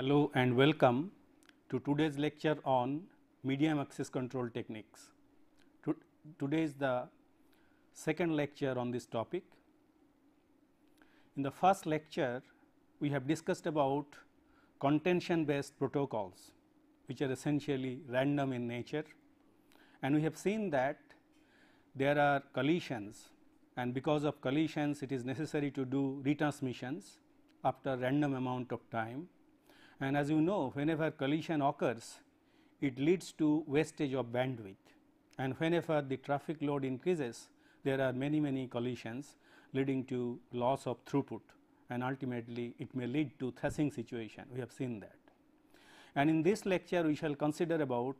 Hello and welcome to today's lecture on medium access control techniques. To today is the second lecture on this topic. In the first lecture, we have discussed about contention based protocols, which are essentially random in nature and we have seen that there are collisions and because of collisions it is necessary to do retransmissions after random amount of time and as you know whenever collision occurs it leads to wastage of bandwidth and whenever the traffic load increases there are many many collisions leading to loss of throughput and ultimately it may lead to thrashing situation we have seen that. And in this lecture we shall consider about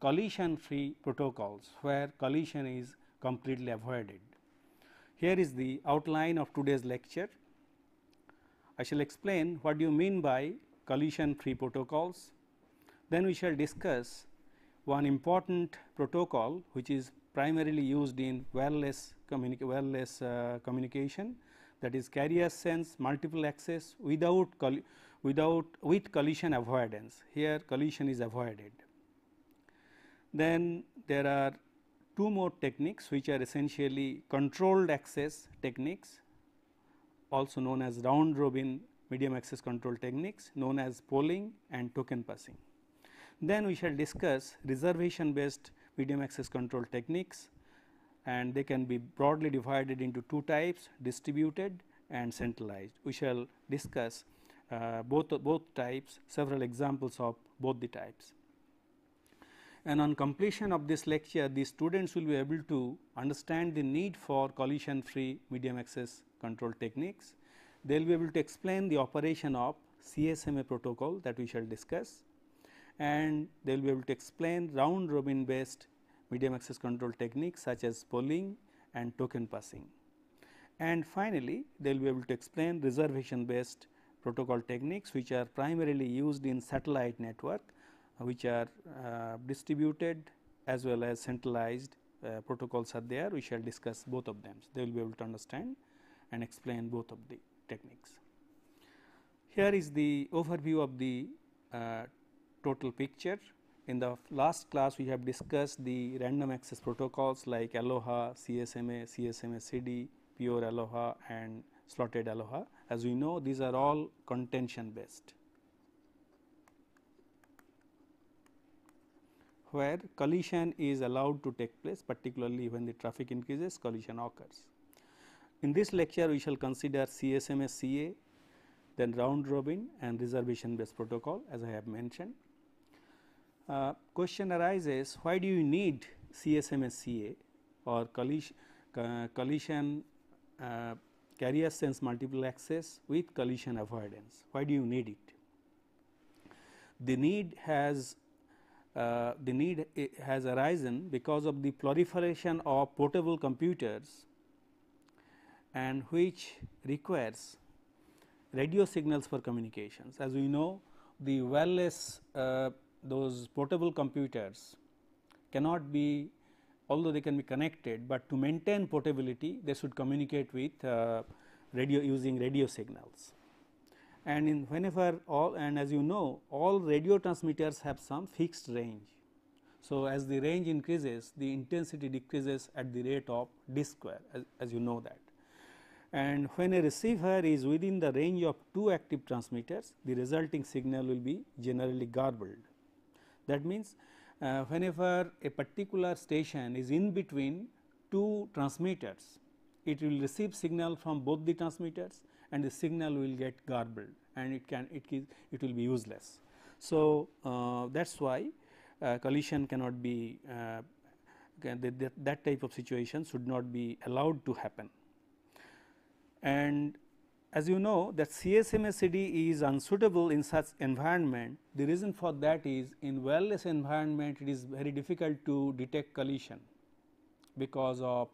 collision free protocols where collision is completely avoided. Here is the outline of today's lecture. I shall explain what do you mean by collision free protocols. Then we shall discuss one important protocol which is primarily used in wireless, communi wireless uh, communication that is carrier sense multiple access without without with collision avoidance here collision is avoided. Then there are two more techniques which are essentially controlled access techniques also known as round robin medium access control techniques known as polling and token passing. Then we shall discuss reservation based medium access control techniques and they can be broadly divided into two types distributed and centralized. We shall discuss uh, both, both types several examples of both the types. And on completion of this lecture the students will be able to understand the need for collision free medium access control techniques they will be able to explain the operation of CSMA protocol that we shall discuss and they will be able to explain round robin based medium access control techniques such as polling and token passing. And finally, they will be able to explain reservation based protocol techniques which are primarily used in satellite network which are uh, distributed as well as centralized uh, protocols are there we shall discuss both of them. So, they will be able to understand and explain both of the techniques. Here is the overview of the uh, total picture. In the last class we have discussed the random access protocols like Aloha, CSMA, CSMA CD, pure Aloha and slotted Aloha. As we know these are all contention based where collision is allowed to take place particularly when the traffic increases collision occurs. In this lecture we shall consider CSMS CA, then round robin and reservation based protocol as I have mentioned. Uh, question arises why do you need CSMS CA or collision, uh, collision uh, carrier sense multiple access with collision avoidance why do you need it the need has uh, the need has arisen because of the proliferation of portable computers and which requires radio signals for communications. As we know the wireless uh, those portable computers cannot be although they can be connected, but to maintain portability they should communicate with uh, radio using radio signals. And in whenever all and as you know all radio transmitters have some fixed range. So, as the range increases the intensity decreases at the rate of d square as, as you know that and when a receiver is within the range of two active transmitters the resulting signal will be generally garbled. That means, uh, whenever a particular station is in between two transmitters it will receive signal from both the transmitters and the signal will get garbled and it can it is it will be useless. So, uh, that is why uh, collision cannot be uh, that, that type of situation should not be allowed to happen. And as you know that CSMACD is unsuitable in such environment. The reason for that is in wireless environment it is very difficult to detect collision because of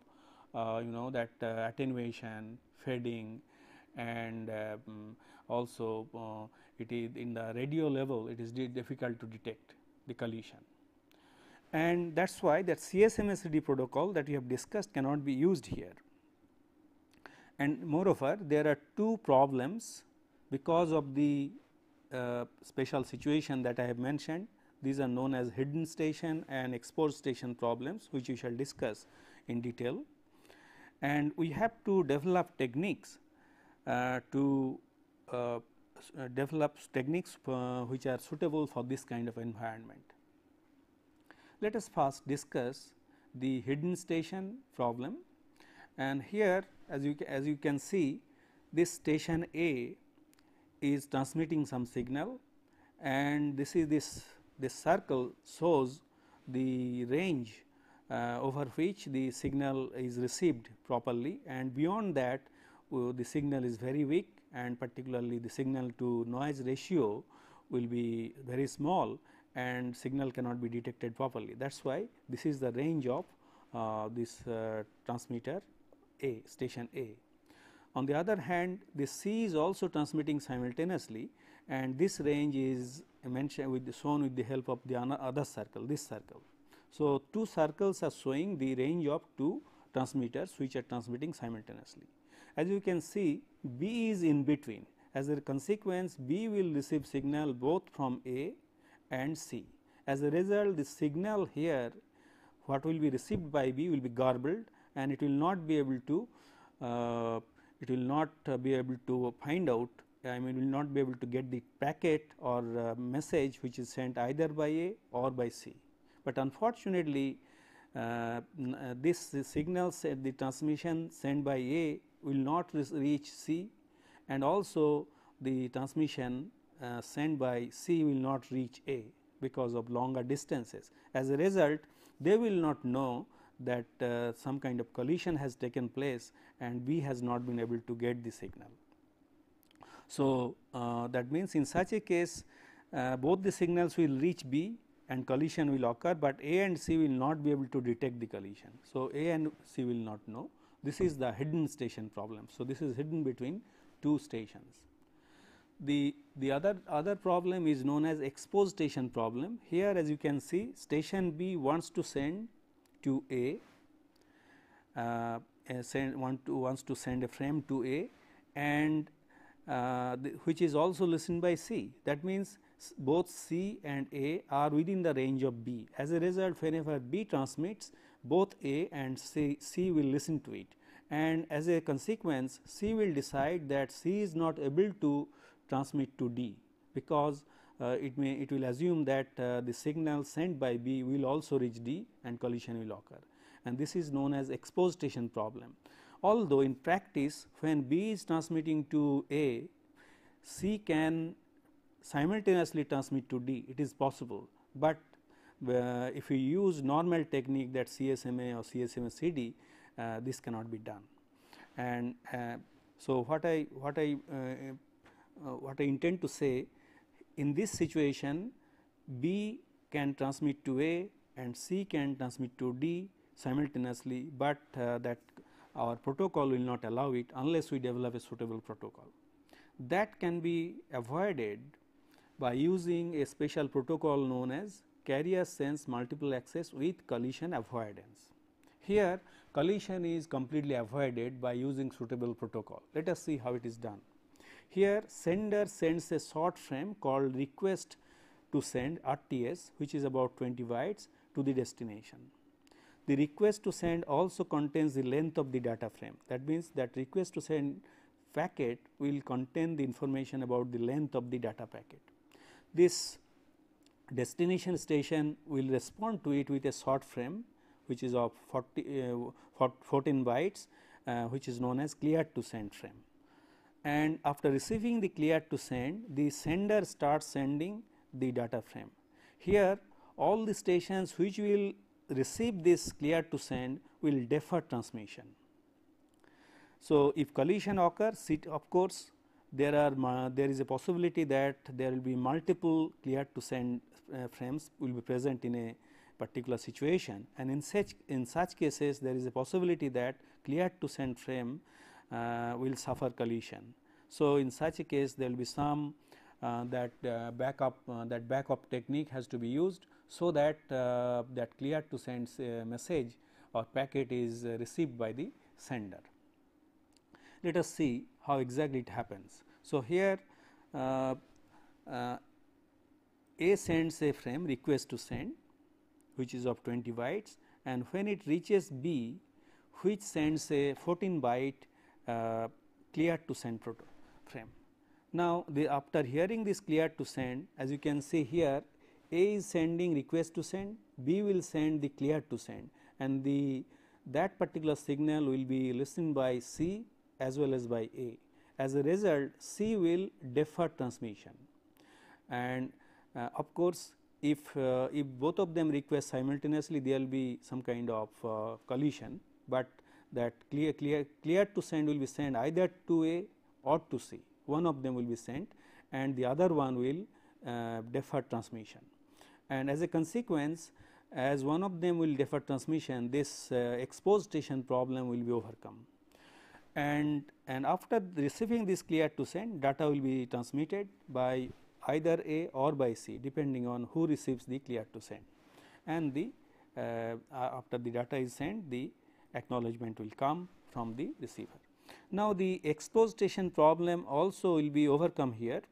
uh, you know that uh, attenuation, fading and um, uh, also it is in the radio level it is difficult to detect the collision. And that is why that CSMACD protocol that we have discussed cannot be used here and moreover there are two problems because of the uh, special situation that I have mentioned these are known as hidden station and exposed station problems which we shall discuss in detail. And we have to develop techniques uh, to uh, uh develop techniques uh, which are suitable for this kind of environment. Let us first discuss the hidden station problem and here as you as you can see this station A is transmitting some signal and this is this this circle shows the range uh, over which the signal is received properly and beyond that uh, the signal is very weak and particularly the signal to noise ratio will be very small and signal cannot be detected properly. That is why this is the range of uh, this uh, transmitter a station A. On the other hand the C is also transmitting simultaneously and this range is mentioned with shown with the help of the other circle this circle. So, two circles are showing the range of two transmitters which are transmitting simultaneously. As you can see B is in between as a consequence B will receive signal both from A and C. As a result the signal here what will be received by B will be garbled and it will not be able to uh, it will not uh, be able to find out I mean will not be able to get the packet or uh, message which is sent either by A or by C. But unfortunately, uh, uh this, this signals at the transmission sent by A will not reach C and also the transmission uh, sent by C will not reach A because of longer distances. As a result, they will not know that uh, some kind of collision has taken place and B has not been able to get the signal. So, uh, that means in such a case uh, both the signals will reach B and collision will occur, but A and C will not be able to detect the collision. So, A and C will not know this is the hidden station problem. So, this is hidden between two stations. The, the other, other problem is known as exposed station problem. Here as you can see station B wants to send to A, uh, send want to wants to send a frame to A and uh, the, which is also listened by C. That means, both C and A are within the range of B. As a result, whenever B transmits, both A and C, C will listen to it and as a consequence C will decide that C is not able to transmit to D because uh, it may it will assume that uh, the signal sent by B will also reach D and collision will occur and this is known as station problem. Although in practice when B is transmitting to A, C can simultaneously transmit to D it is possible, but uh, if you use normal technique that CSMA or CSMA CD uh, this cannot be done. And uh, so, what I what I uh, what I intend to say in this situation, B can transmit to A and C can transmit to D simultaneously, but uh, that our protocol will not allow it unless we develop a suitable protocol. That can be avoided by using a special protocol known as carrier sense multiple access with collision avoidance. Here collision is completely avoided by using suitable protocol. Let us see how it is done. Here sender sends a short frame called request to send RTS which is about 20 bytes to the destination. The request to send also contains the length of the data frame that means that request to send packet will contain the information about the length of the data packet. This destination station will respond to it with a short frame which is of 40, uh, 14 bytes uh, which is known as clear to send frame and after receiving the clear to send the sender starts sending the data frame. Here all the stations which will receive this clear to send will defer transmission. So, if collision occurs it of course, there are there is a possibility that there will be multiple clear to send uh, frames will be present in a particular situation and in such in such cases there is a possibility that clear to send frame uh, will suffer collision. So, in such a case there will be some uh, that uh, backup that backup technique has to be used so that that clear to send message or packet is received by the sender. Let us see how exactly it happens. So, here uh, uh, A sends a frame request to send which is of 20 bytes and when it reaches B which sends a 14 byte uh, clear to send proto frame. Now, the after hearing this clear to send as you can see here A is sending request to send, B will send the clear to send and the that particular signal will be listened by C as well as by A. As a result C will defer transmission and uh, of course, if, uh, if both of them request simultaneously there will be some kind of uh, collision, but that clear clear clear to send will be sent either to A or to C one of them will be sent and the other one will uh, defer transmission. And as a consequence as one of them will defer transmission this uh, exposed station problem will be overcome. And, and after receiving this clear to send data will be transmitted by either A or by C depending on who receives the clear to send and the uh, after the data is sent the acknowledgement will come from the receiver. Now, the exposed station problem also will be overcome here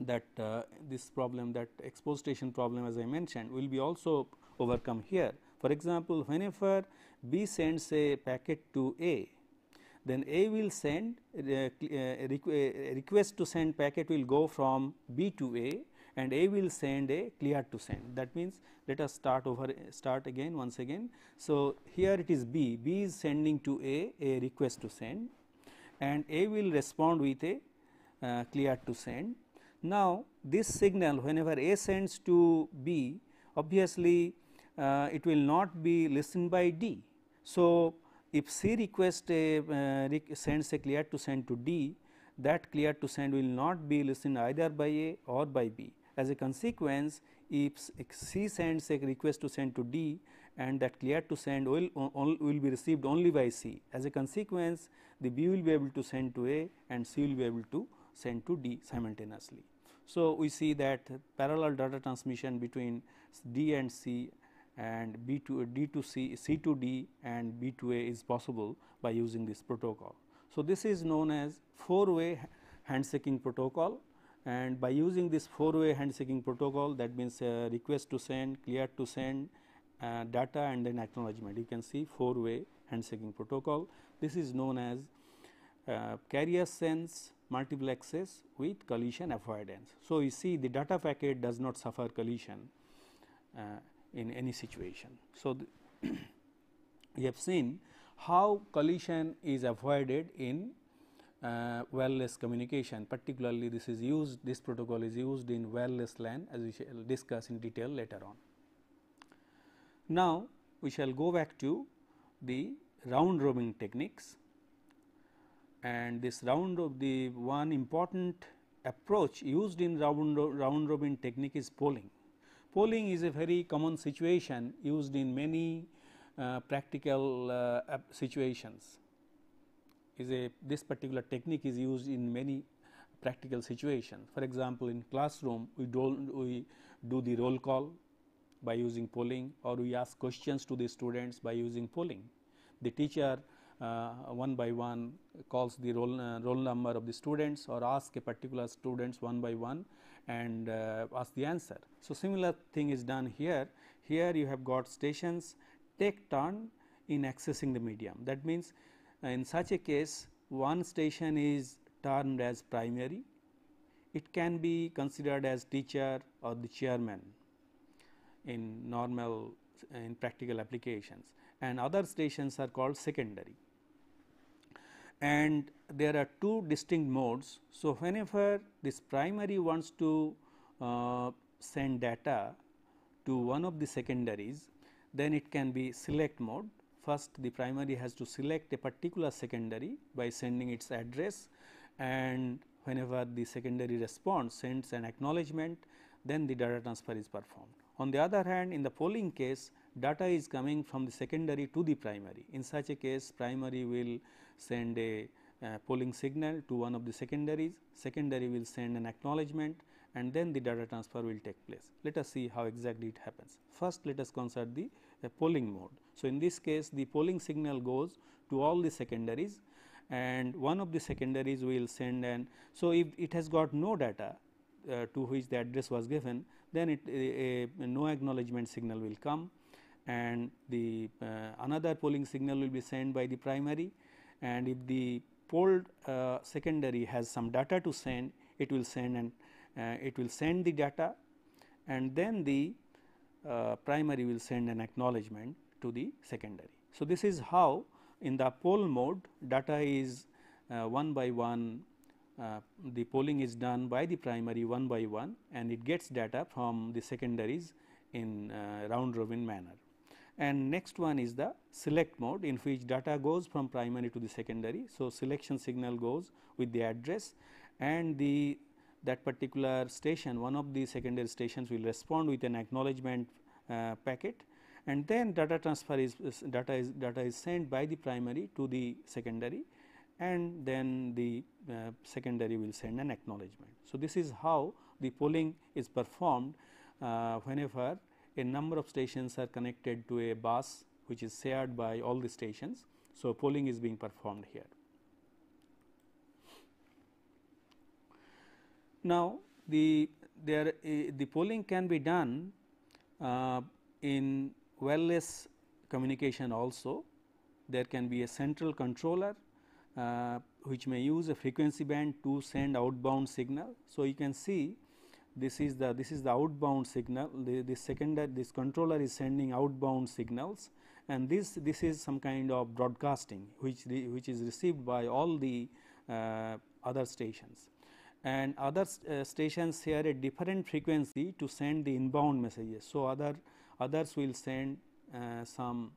that uh, this problem that exposed station problem as I mentioned will be also overcome here. For example, whenever B sends a packet to A, then A will send uh, uh, requ uh, request to send packet will go from B to A and A will send a clear to send that means let us start over start again once again. So, here it is B, B is sending to A a request to send and A will respond with a uh, clear to send. Now, this signal whenever A sends to B obviously uh, it will not be listened by D. So, if C request a, uh, sends a clear to send to D that clear to send will not be listened either by A or by B. As a consequence, if C sends a request to send to D and that clear to send will, will be received only by C. As a consequence, the B will be able to send to A and C will be able to send to D simultaneously. So, we see that parallel data transmission between D and C and B to D to C, C to D and B to A is possible by using this protocol. So, this is known as four way handshaking protocol and by using this four way handshaking protocol that means uh, request to send, clear to send, uh, data and then acknowledgement you can see four way handshaking protocol. This is known as uh, carrier sense multiple access with collision avoidance. So, you see the data packet does not suffer collision uh, in any situation. So, we have seen how collision is avoided in uh, wireless communication particularly this is used this protocol is used in wireless LAN as we shall discuss in detail later on. Now, we shall go back to the round robin techniques and this round of the one important approach used in round, round robin technique is polling. Polling is a very common situation used in many uh, practical uh, situations is a this particular technique is used in many practical situations. For example, in classroom we do we do the roll call by using polling or we ask questions to the students by using polling. The teacher uh, one by one calls the roll, uh, roll number of the students or ask a particular students one by one and uh, ask the answer. So, similar thing is done here. Here you have got stations take turn in accessing the medium. That means, in such a case one station is termed as primary, it can be considered as teacher or the chairman in normal in practical applications and other stations are called secondary. And there are two distinct modes. So, whenever this primary wants to uh, send data to one of the secondaries, then it can be select mode First the primary has to select a particular secondary by sending its address and whenever the secondary responds sends an acknowledgement then the data transfer is performed. On the other hand in the polling case data is coming from the secondary to the primary. In such a case primary will send a uh, polling signal to one of the secondaries, secondary will send an acknowledgement and then the data transfer will take place. Let us see how exactly it happens. First let us consider the the polling mode. So, in this case the polling signal goes to all the secondaries and one of the secondaries will send and so if it has got no data uh, to which the address was given then it uh, a no acknowledgement signal will come and the uh, another polling signal will be sent by the primary and if the polled uh, secondary has some data to send it will send and uh, it will send the data and then the uh, primary will send an acknowledgement to the secondary. So, this is how in the poll mode data is uh, one by one uh, the polling is done by the primary one by one and it gets data from the secondaries in uh, round robin manner. And next one is the select mode in which data goes from primary to the secondary. So, selection signal goes with the address and the that particular station one of the secondary stations will respond with an acknowledgement uh, packet and then data transfer is, data is data is sent by the primary to the secondary and then the uh, secondary will send an acknowledgement. So, this is how the polling is performed uh, whenever a number of stations are connected to a bus which is shared by all the stations. So, polling is being performed here. Now, the there eh, the polling can be done uh, in wireless communication also. There can be a central controller uh, which may use a frequency band to send outbound signal. So, you can see this is the this is the outbound signal the, this second this controller is sending outbound signals and this this is some kind of broadcasting which the which is received by all the uh, other stations and other uh, stations share a different frequency to send the inbound messages. So, other others will send uh, some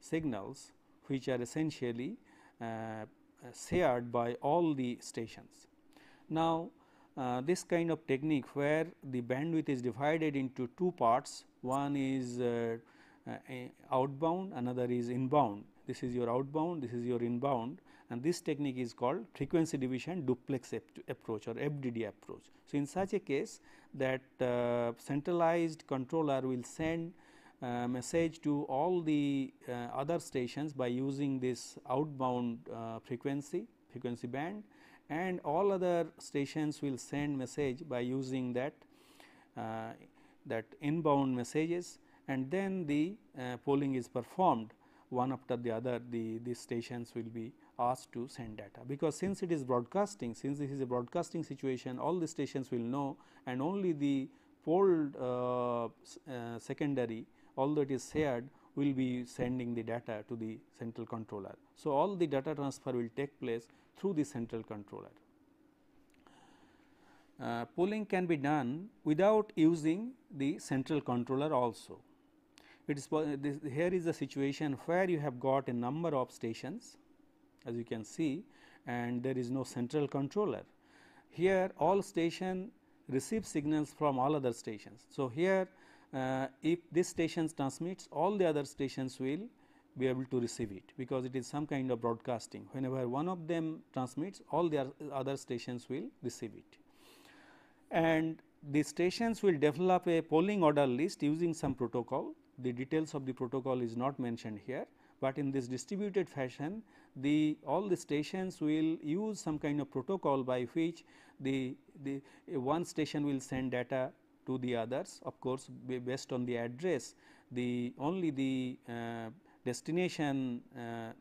signals which are essentially uh, shared by all the stations. Now, uh, this kind of technique where the bandwidth is divided into two parts one is uh, uh, outbound another is inbound this is your outbound this is your inbound and this technique is called frequency division duplex approach or FDD approach. So, in such a case that uh, centralized controller will send uh, message to all the uh, other stations by using this outbound uh, frequency frequency band and all other stations will send message by using that uh, that inbound messages and then the uh, polling is performed one after the other the these stations will be asked to send data because since it is broadcasting since this is a broadcasting situation all the stations will know and only the fold uh, uh, secondary although it is shared will be sending the data to the central controller. So, all the data transfer will take place through the central controller. Uh, polling can be done without using the central controller also. It is this, here is a situation where you have got a number of stations as you can see and there is no central controller. Here all station receive signals from all other stations. So, here uh, if this station transmits all the other stations will be able to receive it because it is some kind of broadcasting whenever one of them transmits all the other stations will receive it. And the stations will develop a polling order list using some protocol the details of the protocol is not mentioned here but in this distributed fashion the all the stations will use some kind of protocol by which the, the one station will send data to the others of course based on the address the only the uh, destination uh,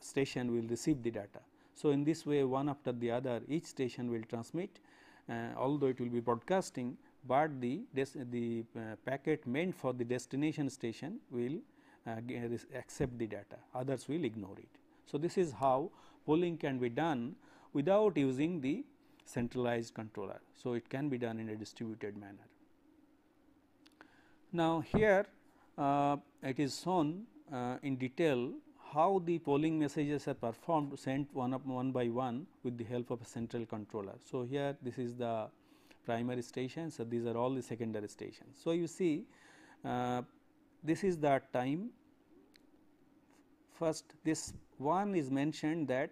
station will receive the data. So, in this way one after the other each station will transmit uh, although it will be broadcasting, but the, the uh, packet meant for the destination station will uh, uh, accept the data others will ignore it. So, this is how polling can be done without using the centralized controller. So, it can be done in a distributed manner. Now, here uh, it is shown uh, in detail how the polling messages are performed sent one up one by one with the help of a central controller. So, here this is the primary station, so these are all the secondary stations. So, you see uh, this is the time first this one is mentioned that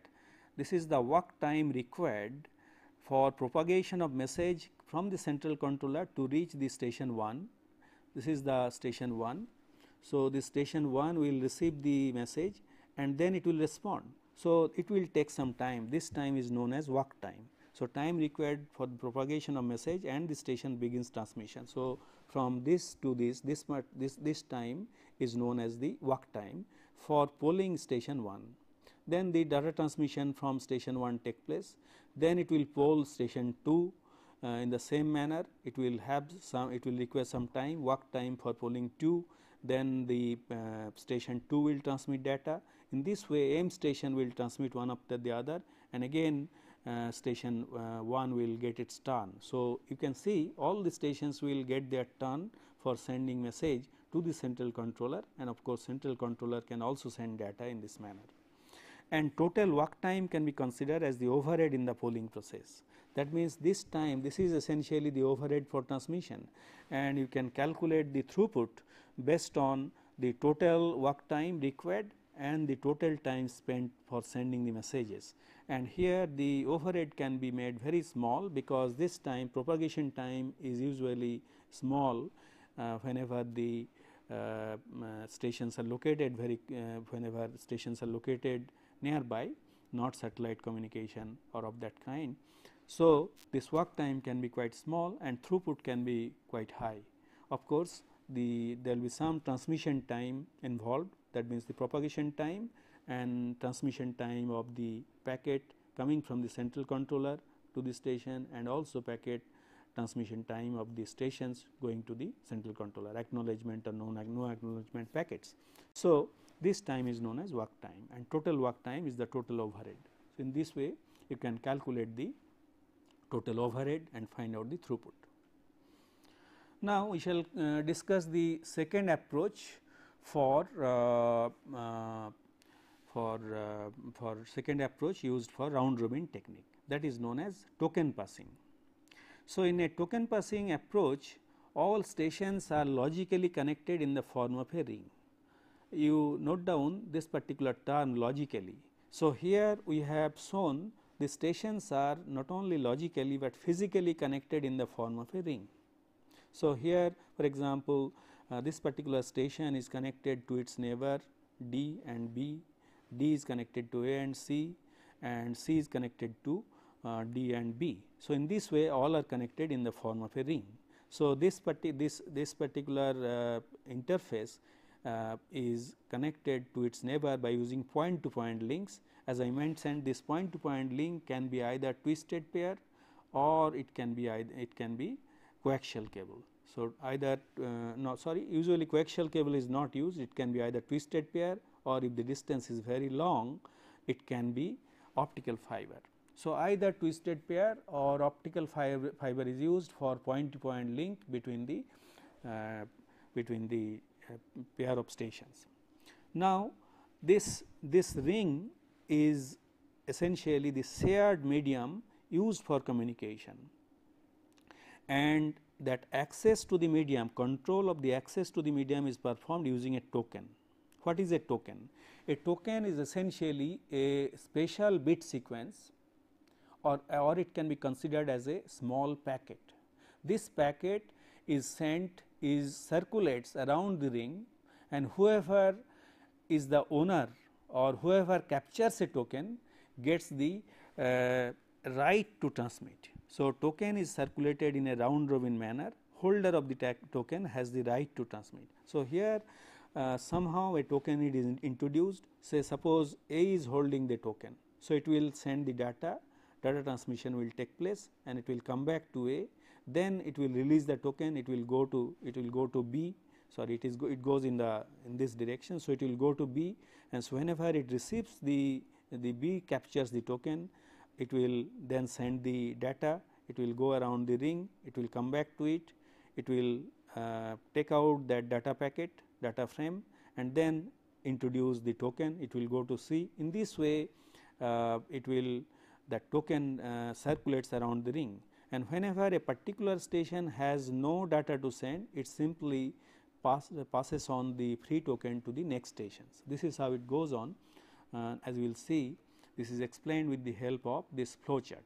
this is the work time required for propagation of message from the central controller to reach the station 1 this is the station 1 so the station 1 will receive the message and then it will respond so it will take some time this time is known as work time so time required for the propagation of message and the station begins transmission so from this to this this much this this time is known as the walk time for polling station 1 then the data transmission from station 1 take place then it will poll station 2 uh, in the same manner it will have some it will require some time walk time for polling 2 then the uh, station 2 will transmit data in this way m station will transmit one after the other and again uh, station uh, 1 will get its turn. So, you can see all the stations will get their turn for sending message to the central controller and of course, central controller can also send data in this manner. And total work time can be considered as the overhead in the polling process. That means, this time this is essentially the overhead for transmission and you can calculate the throughput based on the total work time required and the total time spent for sending the messages. And here the overhead can be made very small because this time propagation time is usually small uh, whenever the uh, uh stations are located very uh, whenever stations are located nearby not satellite communication or of that kind. So, this walk time can be quite small and throughput can be quite high. Of course, the there will be some transmission time involved that means the propagation time and transmission time of the packet coming from the central controller to the station and also packet transmission time of the stations going to the central controller acknowledgement or no acknowledgement packets. So, this time is known as work time and total work time is the total overhead. So, in this way you can calculate the total overhead and find out the throughput. Now, we shall uh, discuss the second approach for uh, uh, for uh, for second approach used for round robin technique that is known as token passing. So, in a token passing approach all stations are logically connected in the form of a ring. You note down this particular term logically. So, here we have shown the stations are not only logically, but physically connected in the form of a ring. So, here for example, uh, this particular station is connected to its neighbor D and B, D is connected to A and C and C is connected to uh, D and B. So, in this way all are connected in the form of a ring. So, this, parti this, this particular uh, interface uh, is connected to its neighbor by using point to point links. As I mentioned this point to point link can be either twisted pair or it can be it can be coaxial cable. So, either uh, no sorry usually coaxial cable is not used it can be either twisted pair or if the distance is very long it can be optical fiber. So, either twisted pair or optical fiber, fiber is used for point to point link between the uh, between the uh, pair of stations. Now, this this ring is essentially the shared medium used for communication and that access to the medium, control of the access to the medium is performed using a token. What is a token? A token is essentially a special bit sequence or, or it can be considered as a small packet. This packet is sent is circulates around the ring and whoever is the owner or whoever captures a token gets the uh, right to transmit. So, token is circulated in a round robin manner holder of the token has the right to transmit. So, here uh, somehow a token it is introduced say suppose A is holding the token. So, it will send the data data transmission will take place and it will come back to A then it will release the token it will go to it will go to B sorry it is go, it goes in the in this direction. So, it will go to B and so whenever it receives the the B captures the token it will then send the data, it will go around the ring, it will come back to it, it will uh, take out that data packet data frame and then introduce the token it will go to C. In this way uh, it will that token uh, circulates around the ring and whenever a particular station has no data to send it simply pass, passes on the free token to the next stations. This is how it goes on uh, as we will see this is explained with the help of this flow chart.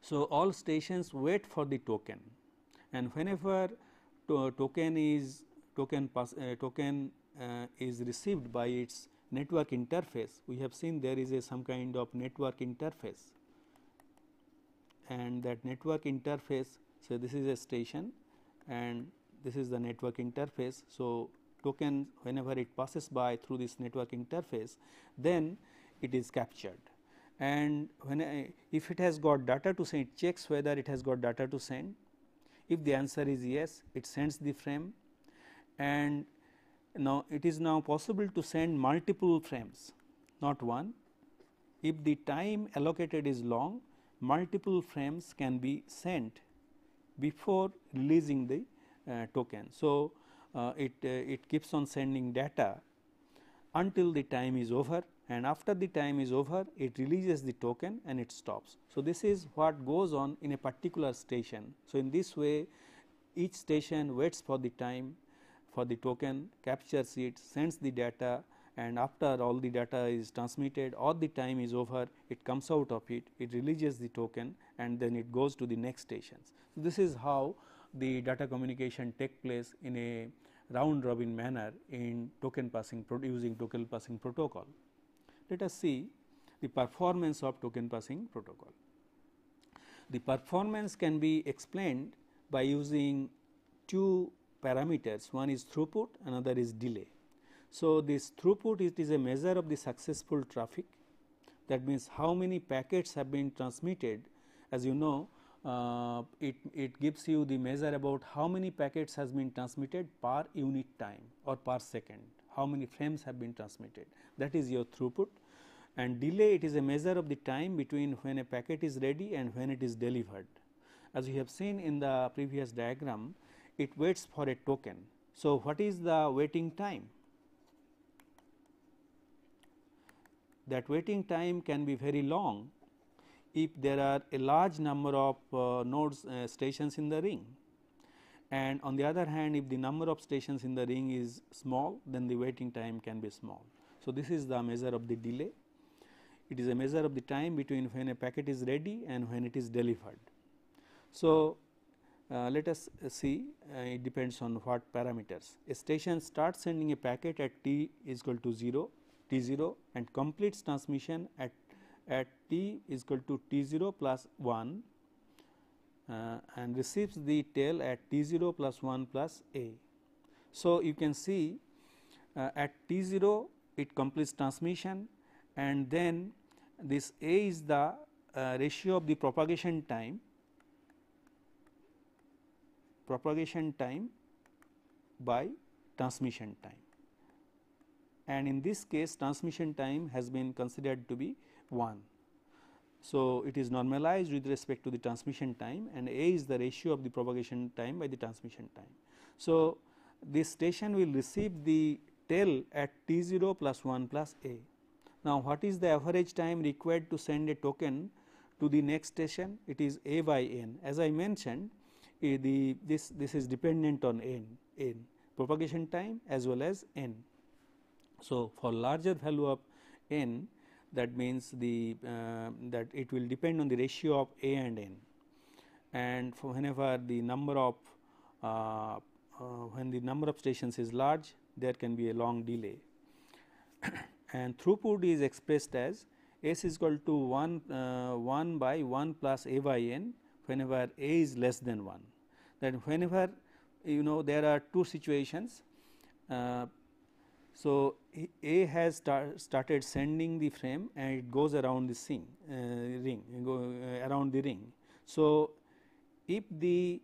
So, all stations wait for the token and whenever to token is token pass, uh, token uh, is received by its network interface we have seen there is a some kind of network interface and that network interface so this is a station and this is the network interface so token whenever it passes by through this network interface then it is captured and when I, if it has got data to send it checks whether it has got data to send if the answer is yes it sends the frame and now it is now possible to send multiple frames not one if the time allocated is long multiple frames can be sent before releasing the uh, token. So, uh, it, uh, it keeps on sending data until the time is over and after the time is over it releases the token and it stops. So, this is what goes on in a particular station. So, in this way each station waits for the time for the token captures it sends the data and after all the data is transmitted or the time is over it comes out of it it releases the token and then it goes to the next stations. So, this is how the data communication take place in a round robin manner in token passing using token passing protocol. Let us see the performance of token passing protocol. The performance can be explained by using two parameters one is throughput another is delay. So, this throughput it is a measure of the successful traffic that means how many packets have been transmitted as you know uh, it, it gives you the measure about how many packets has been transmitted per unit time or per second how many frames have been transmitted that is your throughput and delay it is a measure of the time between when a packet is ready and when it is delivered. As we have seen in the previous diagram it waits for a token. So, what is the waiting time? That waiting time can be very long if there are a large number of uh, nodes uh, stations in the ring and on the other hand if the number of stations in the ring is small then the waiting time can be small. So, this is the measure of the delay it is a measure of the time between when a packet is ready and when it is delivered. So, uh, let us see uh, it depends on what parameters. A station starts sending a packet at t is equal to 0 t 0 and completes transmission at, at t is equal to t 0 plus 1 uh, and receives the tail at t 0 plus 1 plus a. So, you can see uh, at t 0 it completes transmission and then this a is the uh, ratio of the propagation time propagation time by transmission time and in this case transmission time has been considered to be 1. So, it is normalized with respect to the transmission time and A is the ratio of the propagation time by the transmission time. So, this station will receive the tail at t 0 plus 1 plus A. Now, what is the average time required to send a token to the next station? It is A by n. As I mentioned, uh, the this, this is dependent on n, n propagation time as well as n. So, for larger value of n that means the uh, that it will depend on the ratio of a and n and whenever the number of uh, uh, when the number of stations is large there can be a long delay and throughput is expressed as s is equal to 1 uh, 1 by 1 plus a by n whenever a is less than 1 that whenever you know there are two situations uh, so, A has started sending the frame and it goes around the uh, ring go, uh, around the ring. So, if the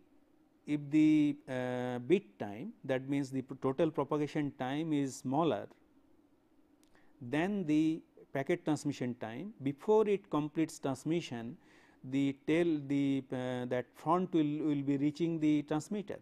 if the uh, bit time that means the total propagation time is smaller then the packet transmission time before it completes transmission the tail the uh, that front will, will be reaching the transmitter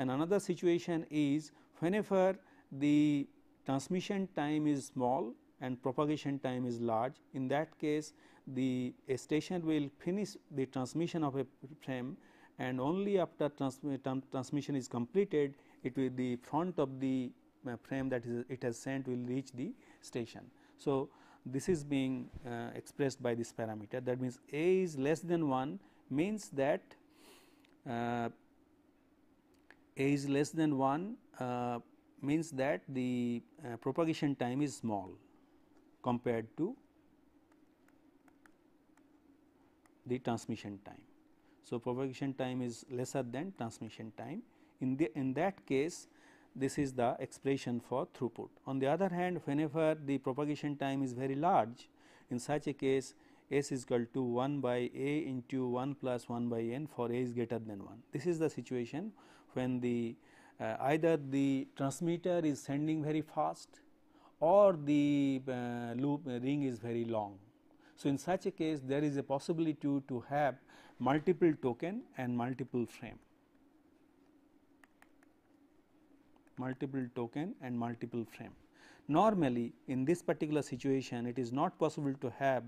and another situation is whenever the transmission time is small and propagation time is large. In that case the station will finish the transmission of a frame and only after transmission is completed it will the front of the uh, frame that is it has sent will reach the station. So, this is being uh, expressed by this parameter that means A is less than 1 means that uh, A is less than 1 uh, means that the uh, propagation time is small compared to the transmission time. So, propagation time is lesser than transmission time in the in that case this is the expression for throughput. On the other hand whenever the propagation time is very large in such a case s is equal to 1 by a into 1 plus 1 by n for a is greater than 1. This is the situation when the uh, either the transmitter is sending very fast or the uh, loop uh, ring is very long. So, in such a case there is a possibility to, to have multiple token and multiple frame, multiple token and multiple frame. Normally in this particular situation it is not possible to have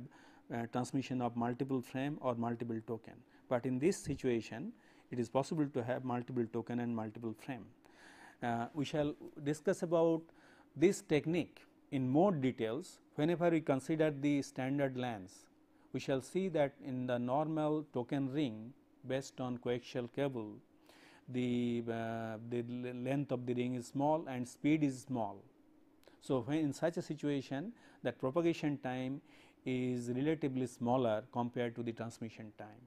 uh, transmission of multiple frame or multiple token, but in this situation it is possible to have multiple token and multiple frame. Uh, we shall discuss about this technique in more details whenever we consider the standard lens. We shall see that in the normal token ring based on coaxial cable, the, uh, the length of the ring is small and speed is small. So, when in such a situation that propagation time is relatively smaller compared to the transmission time.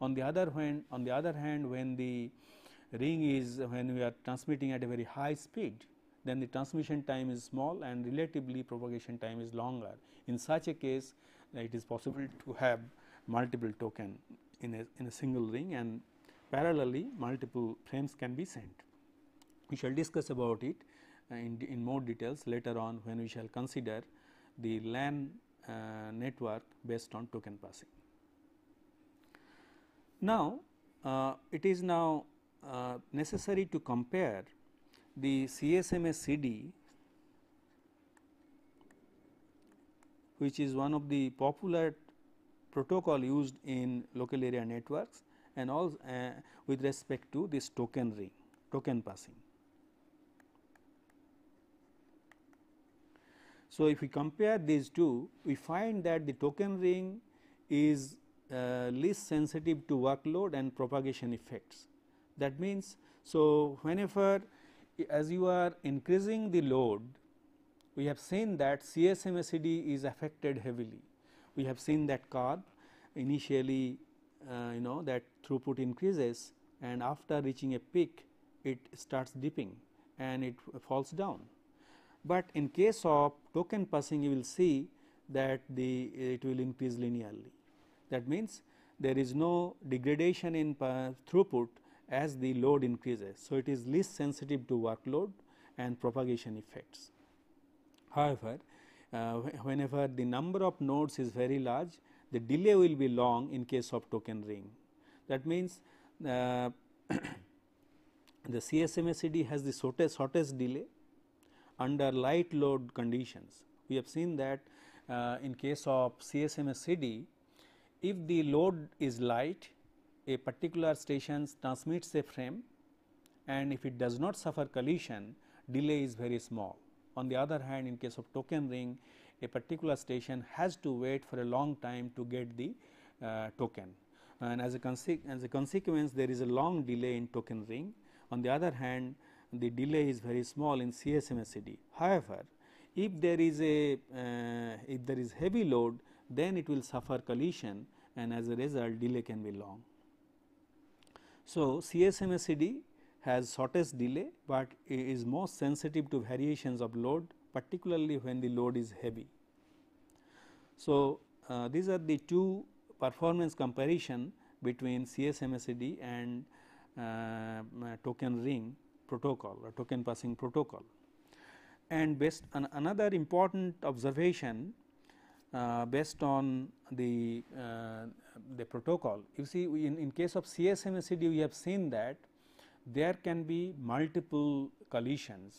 On the other hand, on the other hand when the ring is when we are transmitting at a very high speed then the transmission time is small and relatively propagation time is longer. In such a case it is possible to have multiple token in a, in a single ring and parallelly multiple frames can be sent. We shall discuss about it uh, in, in more details later on when we shall consider the LAN uh, network based on token passing. Now, uh, it is now uh, necessary to compare the CSMA CD which is one of the popular protocol used in local area networks and also uh, with respect to this token ring token passing. So, if we compare these two we find that the token ring is uh, least sensitive to workload and propagation effects that means so whenever as you are increasing the load we have seen that CSMACD is affected heavily we have seen that curve initially uh, you know that throughput increases and after reaching a peak it starts dipping and it falls down but in case of token passing you will see that the it will increase linearly that means there is no degradation in uh, throughput as the load increases. So, it is least sensitive to workload and propagation effects. However, uh, whenever the number of nodes is very large, the delay will be long in case of token ring. That means, uh, the CSMACD has the shortest, shortest delay under light load conditions. We have seen that uh, in case of CSMACD, if the load is light, a particular station transmits a frame and if it does not suffer collision delay is very small. On the other hand in case of token ring a particular station has to wait for a long time to get the uh, token and as a, as a consequence there is a long delay in token ring. On the other hand the delay is very small in CSMSD. However, if there is a uh, if there is heavy load then it will suffer collision and as a result delay can be long. So, CSMACD has shortest delay, but is most sensitive to variations of load particularly when the load is heavy. So, uh, these are the two performance comparison between CSMACD and uh, uh, token ring protocol or token passing protocol. And based on another important observation uh, based on the uh, the protocol. You see in, in case of CSM residue we have seen that there can be multiple collisions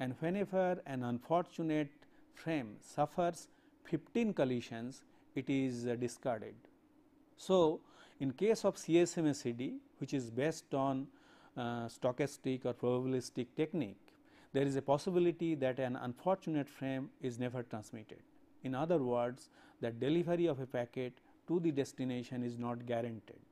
and whenever an unfortunate frame suffers 15 collisions it is uh, discarded. So, in case of CSM SED which is based on uh, stochastic or probabilistic technique there is a possibility that an unfortunate frame is never transmitted. In other words the delivery of a packet to the destination is not guaranteed.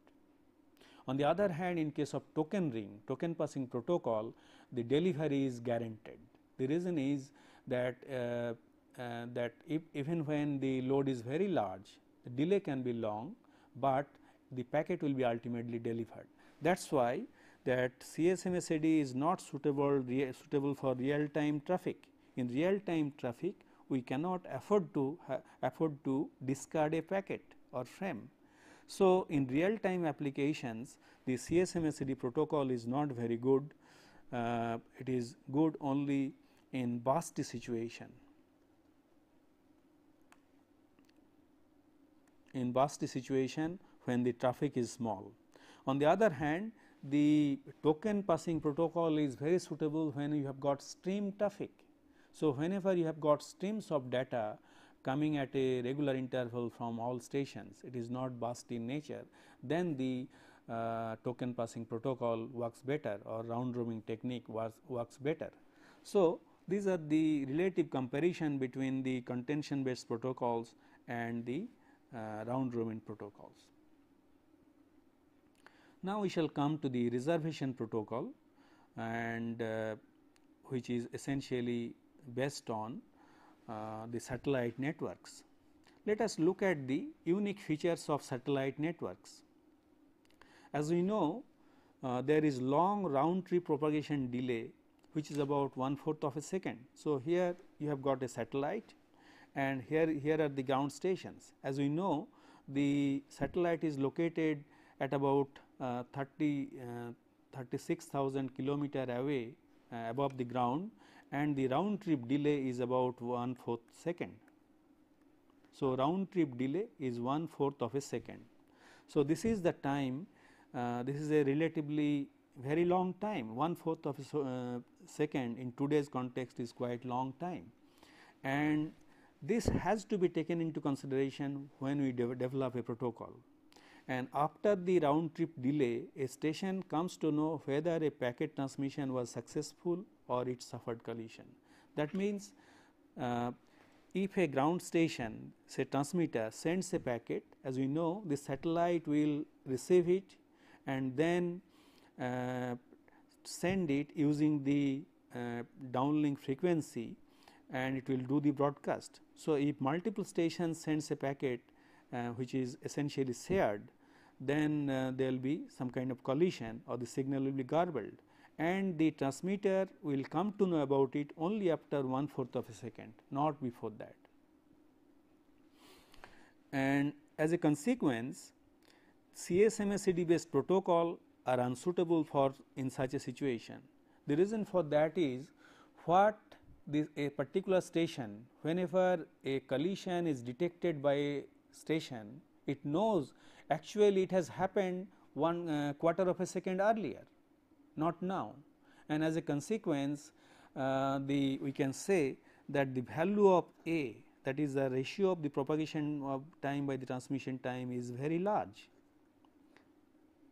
On the other hand, in case of token ring, token passing protocol, the delivery is guaranteed. The reason is that uh, uh, that if, even when the load is very large, the delay can be long, but the packet will be ultimately delivered. That is why that CSMSAD is not suitable suitable for real time traffic. In real time traffic, we cannot afford to afford to discard a packet or frame, So, in real time applications the CSMACD protocol is not very good, uh, it is good only in BAST situation. In BAST situation when the traffic is small. On the other hand the token passing protocol is very suitable when you have got stream traffic. So, whenever you have got streams of data coming at a regular interval from all stations, it is not burst in nature, then the uh, token passing protocol works better or round robin technique works, works better. So, these are the relative comparison between the contention based protocols and the uh, round robin protocols. Now, we shall come to the reservation protocol and uh, which is essentially based on uh, the satellite networks. Let us look at the unique features of satellite networks. As we know, uh, there is long round trip propagation delay which is about one fourth of a second. So, here you have got a satellite and here, here are the ground stations. As we know the satellite is located at about uh, 30, uh, 36,000 kilometer away uh, above the ground and the round trip delay is about 1 fourth second. So, round trip delay is 1 fourth of a second. So, this is the time uh, this is a relatively very long time 1 fourth of a uh, second in today's context is quite long time and this has to be taken into consideration when we de develop a protocol and after the round trip delay a station comes to know whether a packet transmission was successful or it suffered collision. That means, uh, if a ground station say transmitter sends a packet as we know the satellite will receive it and then uh, send it using the uh, downlink frequency and it will do the broadcast. So, if multiple stations sends a packet uh, which is essentially shared then uh, there will be some kind of collision or the signal will be garbled and the transmitter will come to know about it only after one fourth of a second not before that. And as a consequence CSMACD based protocol are unsuitable for in such a situation. The reason for that is what this a particular station whenever a collision is detected by a station it knows actually it has happened one uh, quarter of a second earlier not now and as a consequence uh, the we can say that the value of A that is the ratio of the propagation of time by the transmission time is very large.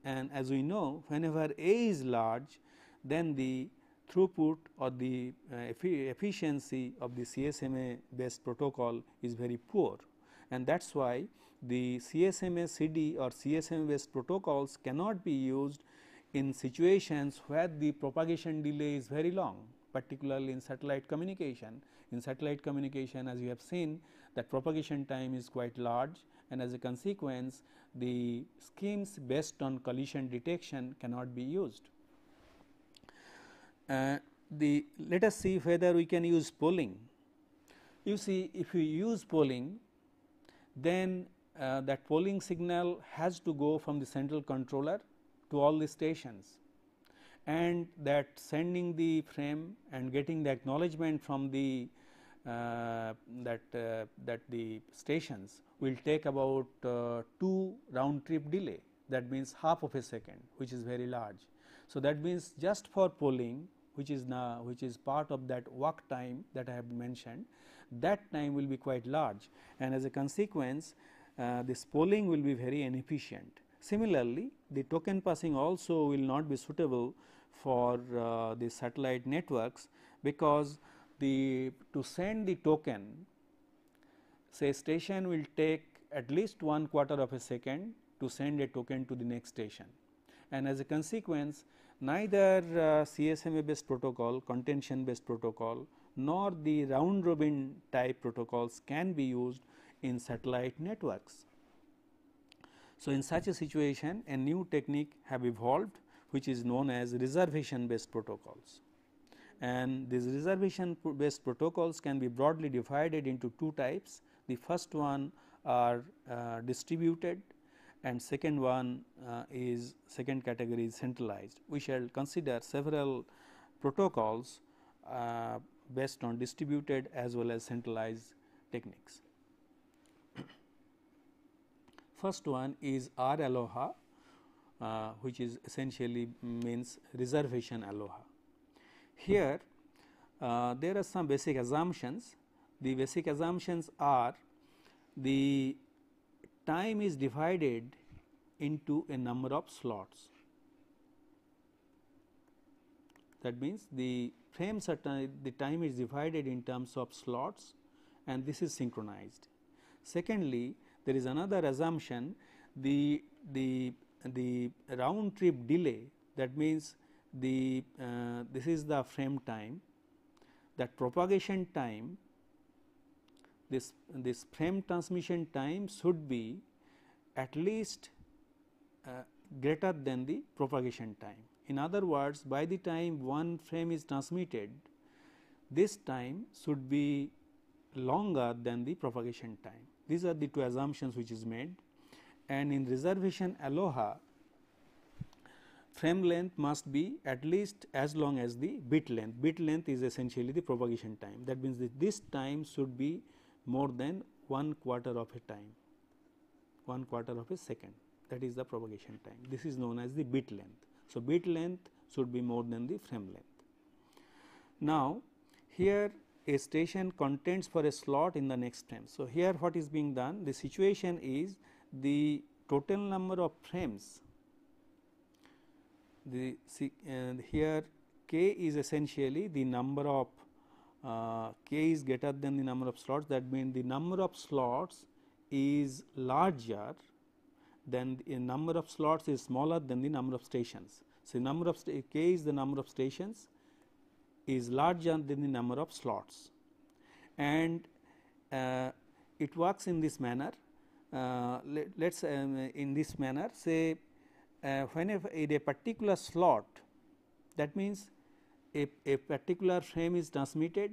And as we know whenever A is large then the throughput or the uh, efficiency of the CSMA based protocol is very poor and that is why the CSMA CD or CSMA based protocols cannot be used in situations where the propagation delay is very long particularly in satellite communication. In satellite communication as you have seen that propagation time is quite large and as a consequence the schemes based on collision detection cannot be used. Uh, the let us see whether we can use polling. You see if you use polling then uh, that polling signal has to go from the central controller to all the stations and that sending the frame and getting the acknowledgement from the uh, that uh, that the stations will take about uh, 2 round trip delay that means half of a second which is very large. So, that means just for polling which is now which is part of that work time that I have mentioned that time will be quite large and as a consequence uh, this polling will be very inefficient Similarly, the token passing also will not be suitable for uh, the satellite networks because the to send the token say station will take at least one quarter of a second to send a token to the next station. And as a consequence neither uh, CSMA based protocol contention based protocol nor the round robin type protocols can be used in satellite networks. So, in such a situation a new technique have evolved which is known as reservation based protocols and these reservation based protocols can be broadly divided into two types. The first one are uh, distributed and second one uh, is second category is centralized. We shall consider several protocols uh, based on distributed as well as centralized techniques. First one is R aloha uh, which is essentially means reservation aloha. Here uh, there are some basic assumptions. The basic assumptions are the time is divided into a number of slots. That means the frames are the time is divided in terms of slots and this is synchronized. Secondly, there is another assumption the the the round trip delay that means the uh, this is the frame time that propagation time this this frame transmission time should be at least uh, greater than the propagation time. In other words by the time one frame is transmitted this time should be longer than the propagation time. These are the two assumptions which is made and in reservation aloha frame length must be at least as long as the bit length. Bit length is essentially the propagation time that means that this time should be more than one quarter of a time, one quarter of a second that is the propagation time. This is known as the bit length. So, bit length should be more than the frame length. Now, here a station contends for a slot in the next frame. So, here what is being done the situation is the total number of frames the uh, here k is essentially the number of uh, k is greater than the number of slots that means the number of slots is larger than the number of slots is smaller than the number of stations. So, number of k is the number of stations is larger than the number of slots and uh, it works in this manner uh, let us um, in this manner say uh, whenever in a particular slot that means a, a particular frame is transmitted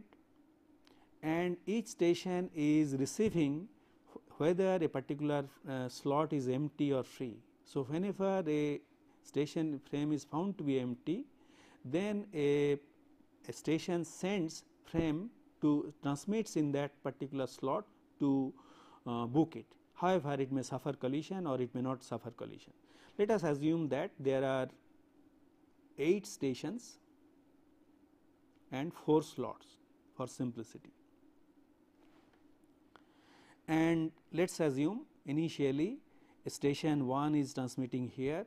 and each station is receiving whether a particular uh, slot is empty or free. So, whenever a station frame is found to be empty then a station sends frame to transmits in that particular slot to uh, book it. However, it may suffer collision or it may not suffer collision. Let us assume that there are 8 stations and 4 slots for simplicity. And let us assume initially station 1 is transmitting here,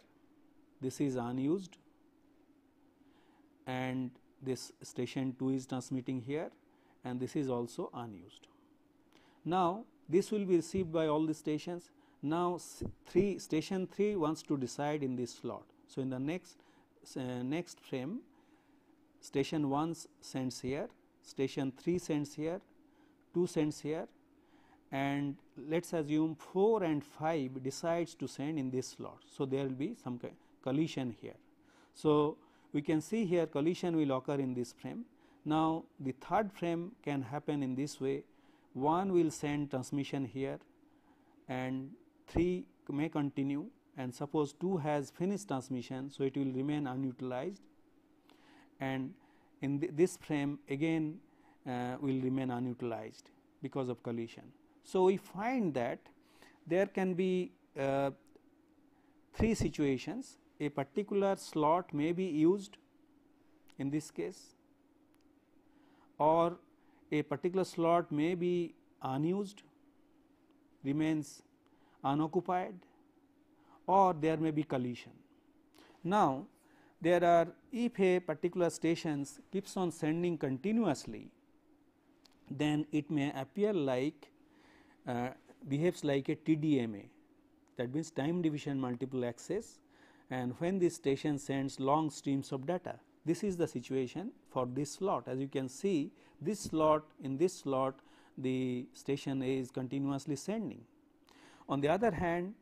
this is unused and this station 2 is transmitting here and this is also unused. Now, this will be received by all the stations. Now, three station 3 wants to decide in this slot. So, in the next uh, next frame station 1 sends here, station 3 sends here, 2 sends here and let us assume 4 and 5 decides to send in this slot. So, there will be some collision here. So, we can see here collision will occur in this frame. Now, the third frame can happen in this way one will send transmission here and 3 may continue and suppose 2 has finished transmission. So, it will remain unutilized and in th this frame again uh, will remain unutilized because of collision. So, we find that there can be uh, 3 situations a particular slot may be used in this case or a particular slot may be unused remains unoccupied or there may be collision. Now, there are if a particular stations keeps on sending continuously then it may appear like uh, behaves like a TDMA that means time division multiple access and when this station sends long streams of data. This is the situation for this slot as you can see this slot in this slot the station A is continuously sending. On the other hand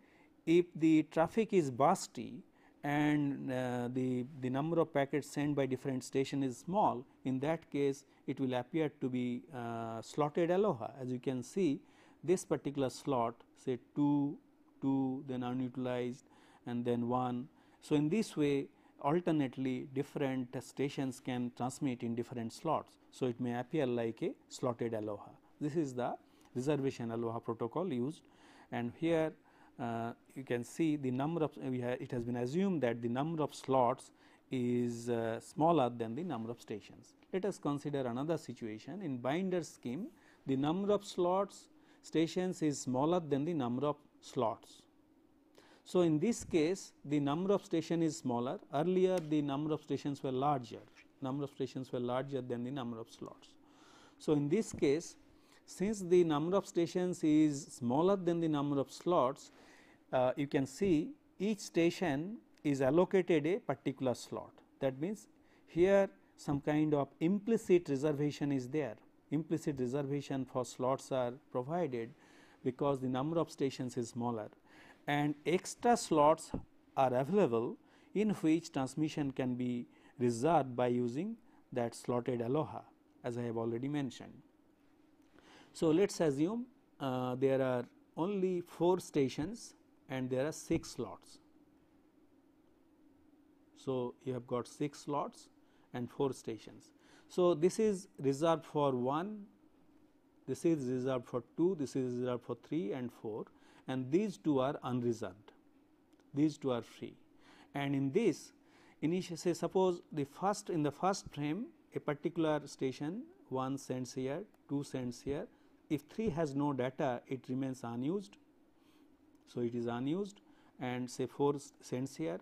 if the traffic is busty and uh, the, the number of packets sent by different station is small in that case it will appear to be uh, slotted aloha as you can see this particular slot say 2, 2 then unutilized and then 1 so, in this way alternately different stations can transmit in different slots. So, it may appear like a slotted aloha. This is the reservation aloha protocol used and here uh, you can see the number of ha it has been assumed that the number of slots is uh, smaller than the number of stations. Let us consider another situation in binder scheme the number of slots stations is smaller than the number of slots so, in this case the number of station is smaller earlier the number of stations were larger number of stations were larger than the number of slots. So, in this case since the number of stations is smaller than the number of slots uh, you can see each station is allocated a particular slot that means here some kind of implicit reservation is there implicit reservation for slots are provided because the number of stations is smaller and extra slots are available in which transmission can be reserved by using that slotted aloha as I have already mentioned. So, let us assume uh, there are only 4 stations and there are 6 slots. So, you have got 6 slots and 4 stations. So, this is reserved for 1, this is reserved for 2, this is reserved for 3 and 4 and these two are unreserved these two are free and in this initial say suppose the first in the first frame a particular station 1 sends here 2 sends here if 3 has no data it remains unused so it is unused and say 4 sends here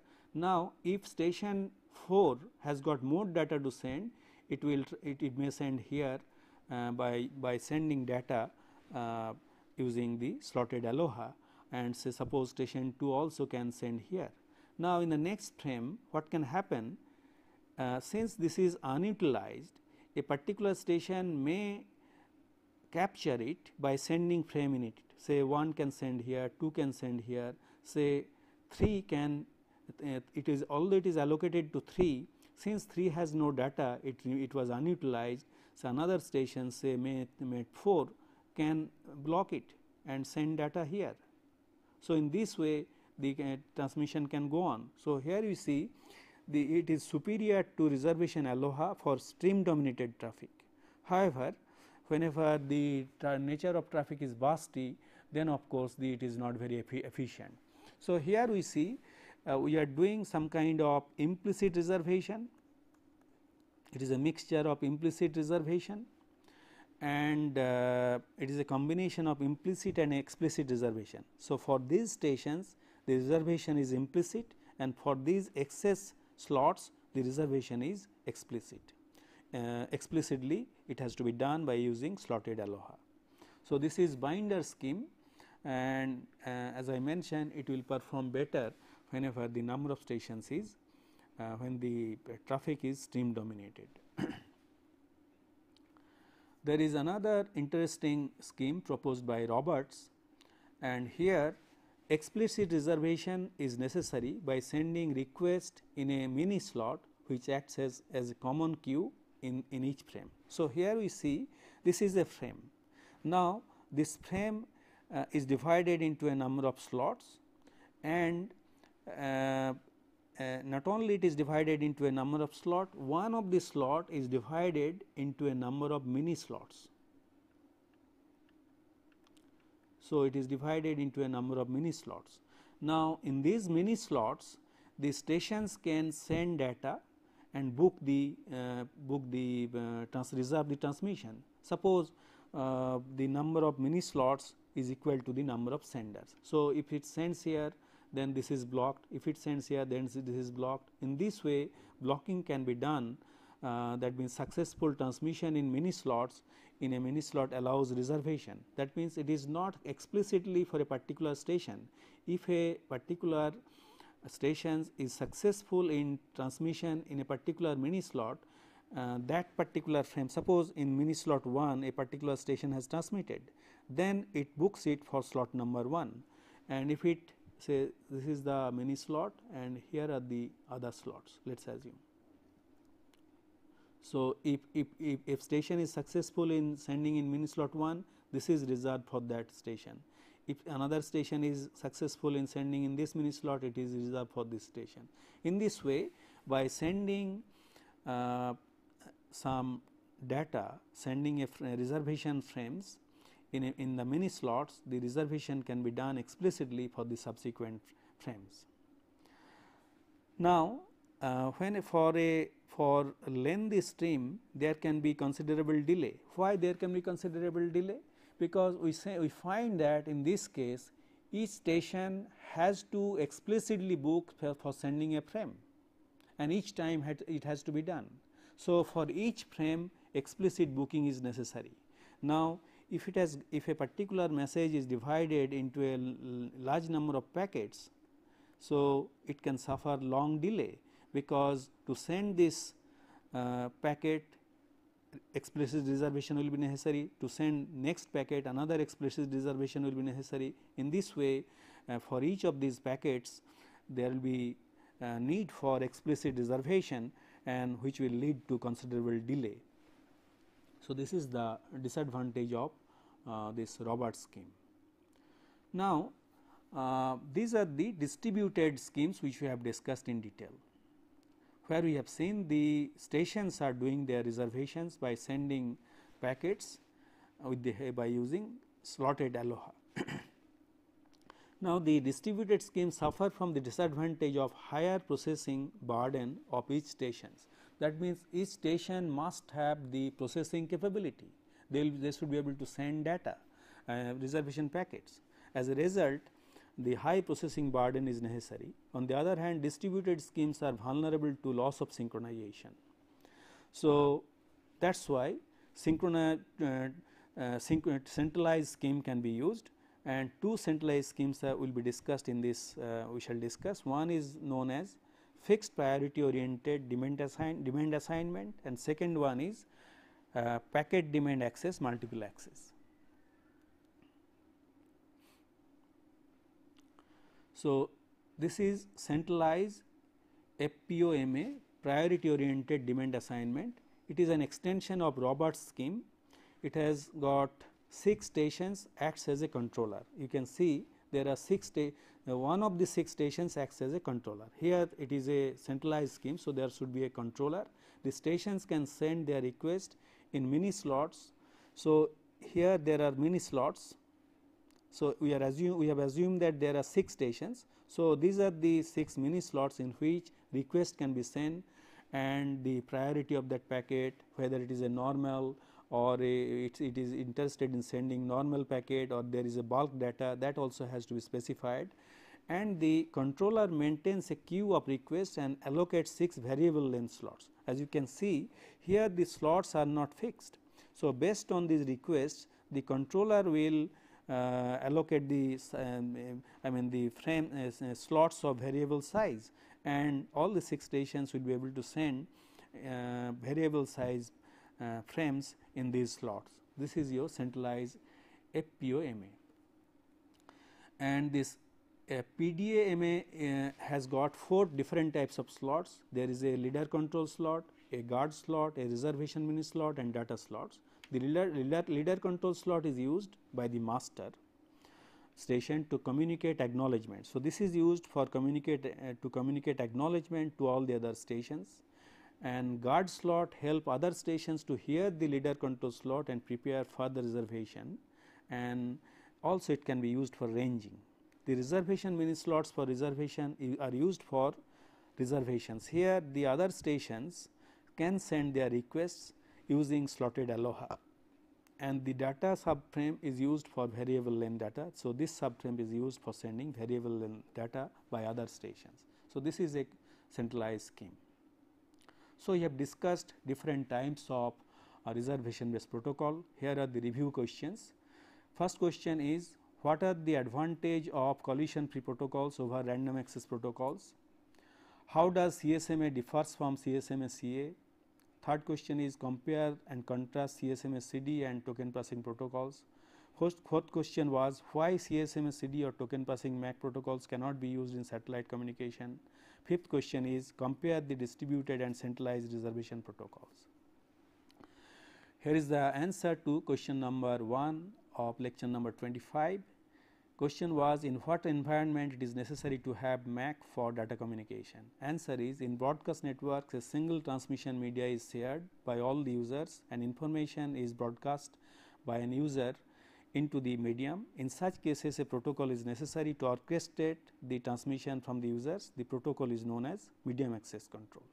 now if station 4 has got more data to send it will it, it may send here uh, by by sending data uh, using the slotted aloha and say suppose station 2 also can send here. Now, in the next frame what can happen uh, since this is unutilized a particular station may capture it by sending frame in it say 1 can send here 2 can send here say 3 can uh, it is although it is allocated to 3 since 3 has no data it, it was unutilized so another station say may, may 4 can block it and send data here. So, in this way the uh, transmission can go on. So, here you see the it is superior to reservation aloha for stream dominated traffic. However, whenever the nature of traffic is busty then of course, the, it is not very efficient. So, here we see uh, we are doing some kind of implicit reservation it is a mixture of implicit reservation and uh, it is a combination of implicit and explicit reservation. So, for these stations the reservation is implicit and for these excess slots the reservation is explicit. Uh, explicitly it has to be done by using slotted aloha. So, this is binder scheme and uh, as I mentioned it will perform better whenever the number of stations is uh, when the traffic is stream dominated. There is another interesting scheme proposed by Roberts and here explicit reservation is necessary by sending request in a mini slot which acts as, as a common queue in, in each frame. So, here we see this is a frame. Now, this frame uh, is divided into a number of slots and uh, uh, not only it is divided into a number of slot, one of the slot is divided into a number of mini slots. So, it is divided into a number of mini slots. Now, in these mini slots the stations can send data and book the uh, book the uh, reserve the transmission. Suppose uh, the number of mini slots is equal to the number of senders. So, if it sends here then this is blocked if it sends here then this is blocked in this way blocking can be done uh, that means successful transmission in many slots in a mini slot allows reservation that means it is not explicitly for a particular station if a particular station is successful in transmission in a particular mini slot uh, that particular frame suppose in mini slot 1 a particular station has transmitted then it books it for slot number 1 and if it say this is the mini slot and here are the other slots let us assume. So, if, if, if, if, station is successful in sending in mini slot 1 this is reserved for that station. If another station is successful in sending in this mini slot it is reserved for this station. In this way by sending uh, some data sending a reservation frames in, a, in the many slots the reservation can be done explicitly for the subsequent frames. Now, uh, when a for a for lengthy stream there can be considerable delay. Why there can be considerable delay? Because we say we find that in this case each station has to explicitly book for, for sending a frame and each time it has to be done. So, for each frame explicit booking is necessary. Now, if it has if a particular message is divided into a large number of packets. So, it can suffer long delay because to send this uh, packet explicit reservation will be necessary to send next packet another explicit reservation will be necessary. In this way uh, for each of these packets there will be a uh, need for explicit reservation and which will lead to considerable delay. So, this is the disadvantage of uh, this Roberts scheme. Now, uh, these are the distributed schemes which we have discussed in detail, where we have seen the stations are doing their reservations by sending packets uh, with the by using slotted aloha. now, the distributed schemes suffer from the disadvantage of higher processing burden of each stations that means each station must have the processing capability. They, they should be able to send data, uh, reservation packets. As a result, the high processing burden is necessary. On the other hand, distributed schemes are vulnerable to loss of synchronization. So, that is why uh, uh, centralized scheme can be used and two centralized schemes uh, will be discussed in this uh, we shall discuss. One is known as fixed priority oriented demand, assign, demand assignment and second one is uh, packet demand access multiple access. So, this is centralized FPOMA priority oriented demand assignment. It is an extension of Roberts scheme. It has got 6 stations acts as a controller. You can see there are 6 uh, one of the 6 stations acts as a controller. Here it is a centralized scheme, so there should be a controller. The stations can send their request in mini slots. So, here there are mini slots. So, we are assume we have assumed that there are 6 stations. So, these are the 6 mini slots in which request can be sent and the priority of that packet whether it is a normal or a, it, it is interested in sending normal packet or there is a bulk data that also has to be specified and the controller maintains a queue of requests and allocates 6 variable length slots. As you can see here the slots are not fixed. So, based on these requests the controller will uh, allocate the um, I mean the frame uh, uh, slots of variable size and all the 6 stations will be able to send uh, variable size uh, frames in these slots. This is your centralized FPOMA and this a PDAMA uh, has got four different types of slots. There is a leader control slot, a guard slot, a reservation mini slot and data slots. The leader, leader, leader control slot is used by the master station to communicate acknowledgement. So, this is used for communicate uh, to communicate acknowledgement to all the other stations and guard slot help other stations to hear the leader control slot and prepare for the reservation and also it can be used for ranging the reservation mini slots for reservation are used for reservations. Here the other stations can send their requests using slotted aloha and the data subframe is used for variable length data. So, this subframe is used for sending variable length data by other stations. So, this is a centralized scheme. So, we have discussed different types of uh, reservation based protocol. Here are the review questions. First question is what are the advantage of collision free protocols over random access protocols? How does CSMA differs from CSMA CA? Third question is compare and contrast CSMA CD and token passing protocols. First, fourth question was why CSMA CD or token passing MAC protocols cannot be used in satellite communication. Fifth question is compare the distributed and centralized reservation protocols. Here is the answer to question number 1 of lecture number 25. Question was in what environment it is necessary to have MAC for data communication? Answer is in broadcast networks a single transmission media is shared by all the users and information is broadcast by an user into the medium. In such cases a protocol is necessary to orchestrate the transmission from the users. The protocol is known as medium access control.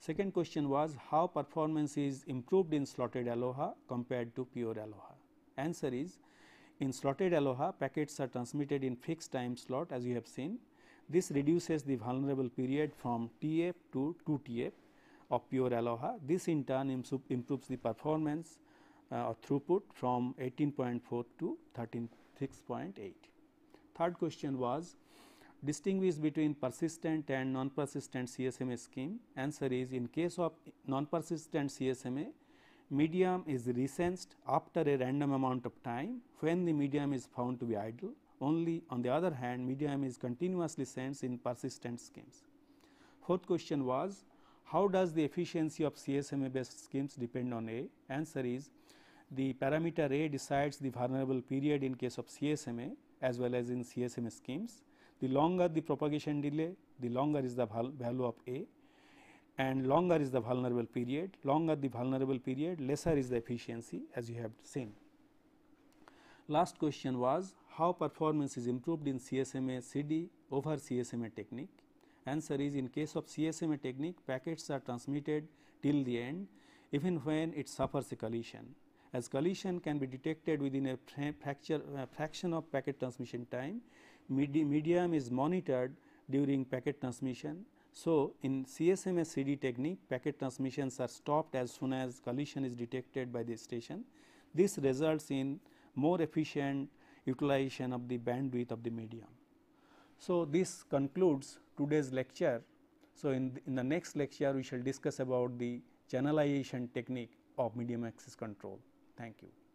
Second question was how performance is improved in slotted Aloha compared to pure Aloha? Answer is in slotted Aloha, packets are transmitted in fixed time slot as you have seen. This reduces the vulnerable period from TF to 2TF of pure Aloha. This in turn improves the performance uh, or throughput from 18.4 to 36.8. Third question was distinguish between persistent and non-persistent CSMA scheme. Answer is in case of non-persistent CSMA, medium is resensed after a random amount of time when the medium is found to be idle only on the other hand medium is continuously sensed in persistent schemes. Fourth question was how does the efficiency of CSMA based schemes depend on A? Answer is the parameter A decides the vulnerable period in case of CSMA as well as in CSMA schemes. The longer the propagation delay, the longer is the value of A and longer is the vulnerable period, longer the vulnerable period lesser is the efficiency as you have seen. Last question was how performance is improved in CSMA CD over CSMA technique? Answer is in case of CSMA technique packets are transmitted till the end even when it suffers a collision. As collision can be detected within a fracture, uh, fraction of packet transmission time, medium is monitored during packet transmission so, in CSMS CD technique packet transmissions are stopped as soon as collision is detected by the station. This results in more efficient utilization of the bandwidth of the medium. So, this concludes today's lecture. So, in the, in the next lecture we shall discuss about the channelization technique of medium access control. Thank you.